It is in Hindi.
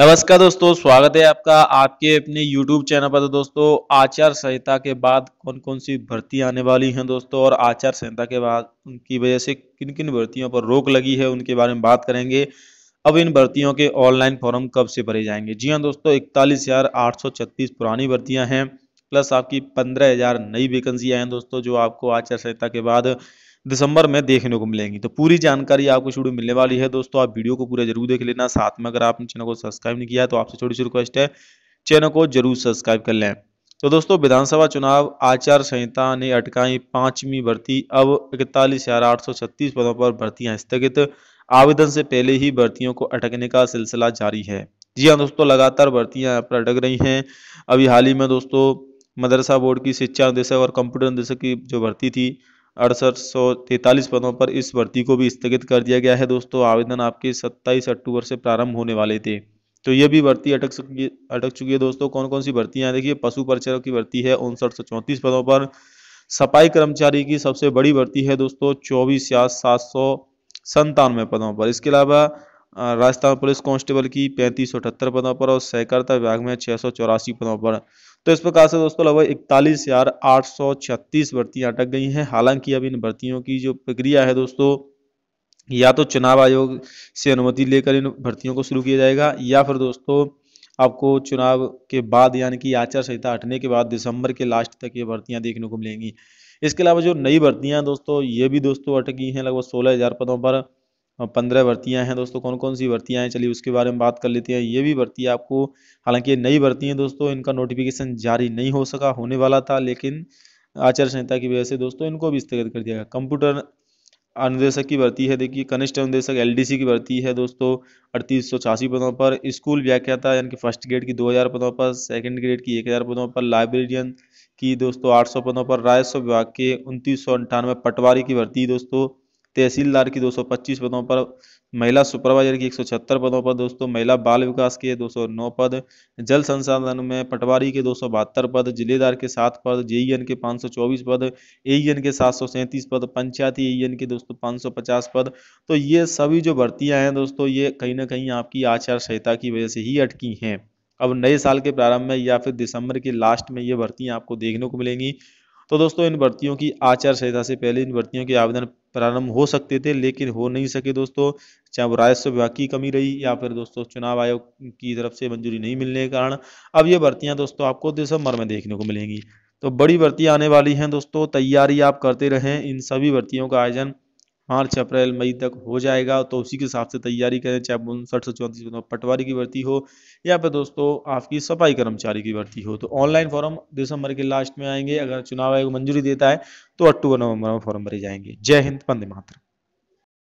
नमस्कार दोस्तों स्वागत है आपका आपके अपने YouTube चैनल पर तो दोस्तों आचार संहिता के बाद कौन कौन सी भर्ती आने वाली हैं दोस्तों और आचार संहिता के बाद उनकी वजह से किन किन भर्तियों पर रोक लगी है उनके बारे में बात करेंगे अब इन भर्तियों के ऑनलाइन फॉर्म कब से भरे जाएंगे जी हाँ दोस्तों इकतालीस पुरानी भर्तियाँ हैं प्लस आपकी पंद्रह नई वैकेंसियाँ हैं दोस्तों जो आपको आचार संहिता के बाद दिसंबर में देखने को मिलेंगी तो पूरी जानकारी आपको शुरू मिलने वाली है दोस्तों आप वीडियो को पूरा जरूर देख लेना साथ में अगर आपने चैनल को सब्सक्राइब नहीं किया तो आपसे छोटी सी रिक्वेस्ट है चैनल को जरूर सब्सक्राइब कर लें तो दोस्तों विधानसभा चुनाव आचार संहिता ने अटकाई पांचवी भर्ती अब इकतालीस हजार आठ सौ छत्तीस पदों पर भर्तियां स्थगित आवेदन से पहले ही भर्तियों को अटकने का सिलसिला जारी है जी हाँ दोस्तों लगातार भर्तियां यहाँ पर अटक रही हैं अभी हाल ही में दोस्तों मदरसा बोर्ड की शिक्षा निदेशक और कंप्यूटर निदेशक की जो भर्ती थी अड़सठ सौ पदों पर इस भर्ती को भी स्थगित कर दिया गया है दोस्तों आवेदन आपके सत्ताईस अक्टूबर से प्रारंभ होने वाले थे तो ये भी भर्ती अटक चुकी अटक चुकी है दोस्तों कौन कौन सी भर्ती यहाँ देखिए पशु परिचरों की भर्ती है उनसठ सौ पदों पर सफाई कर्मचारी की सबसे बड़ी भर्ती है दोस्तों चौबीस या सात सौ संतानवे पदों पर इसके अलावा राजस्थान पुलिस कांस्टेबल की पैंतीस पदों पर और सहकारिता विभाग में छः पदों पर तो इस प्रकार से दोस्तों लगभग इकतालीस हजार आठ सौ छत्तीस भर्तियां अटक गई हैं हालांकि अब इन भर्तियों की जो प्रक्रिया है दोस्तों या तो चुनाव आयोग से अनुमति लेकर इन भर्तियों को शुरू किया जाएगा या फिर दोस्तों आपको चुनाव के बाद यानी कि आचार संहिता हटने के बाद दिसंबर के लास्ट तक ये भर्तियां देखने को मिलेंगी इसके अलावा जो नई भर्तियां दोस्तों ये भी दोस्तों अटकी हैं लगभग सोलह हज़ार पदों पर पंद्रह भर्तियाँ हैं दोस्तों कौन कौन सी भर्तियाँ हैं चलिए उसके बारे में बात कर लेते हैं ये भी भर्ती आपको हालांकि ये नई भर्ती हैं दोस्तों इनका नोटिफिकेशन जारी नहीं हो सका होने वाला था लेकिन आचार संहिता की वजह से दोस्तों इनको भी स्थगित कर दिया गया कंप्यूटर अनुदेशक की भर्ती है देखिए कनिष्ठ अनुदेशक एल की भर्ती है दोस्तों अड़तीस सौ छियासी पदों पर स्कूल व्याख्याता यानी कि फर्स्ट ग्रेड की दो पदों पर सेकेंड ग्रेड की एक पदों पर लाइब्रेरियन की दोस्तों आठ पदों पर राजस्व विभाग के उनतीस पटवारी की भर्ती दोस्तों तहसीलदार की 225 पदों पर महिला सुपरवाइजर की 176 पदों पर दोस्तों महिला बाल विकास के 209 पद जल संसाधन में पटवारी के दो पद जिलेदार के सात पद जेईएन के 524 पद ए के सात पद पंचायती ए के दोस्तों 550 पद तो ये सभी जो भर्तियां हैं दोस्तों ये कहीं ना कहीं आपकी आचार संहिता की वजह से ही अटकी हैं अब नए साल के प्रारंभ में या फिर दिसंबर के लास्ट में ये भर्तियाँ आपको देखने को मिलेंगी तो दोस्तों इन भर्तियों की आचार संहिता से पहले इन भर्तियों के आवेदन प्रारंभ हो सकते थे लेकिन हो नहीं सके दोस्तों चाहे वो राजस्व विभाग की कमी रही या फिर दोस्तों चुनाव आयोग की तरफ से मंजूरी नहीं मिलने के कारण अब ये भर्तियाँ दोस्तों आपको दिसंबर में देखने को मिलेंगी तो बड़ी भर्ती आने वाली हैं दोस्तों तैयारी आप करते रहें इन सभी भर्तियों का आयोजन मार्च अप्रैल मई तक हो जाएगा तो उसी के हिसाब से तैयारी करें चाहे उनसठ सौ चौंतीस पटवारी की भर्ती हो या फिर दोस्तों आपकी सफाई कर्मचारी की भर्ती हो तो ऑनलाइन फॉर्म दिसंबर के लास्ट में आएंगे अगर चुनाव आयोग मंजूरी देता है तो अक्टूबर नवंबर में फॉर्म भरे जाएंगे जय हिंद वंदे मातरम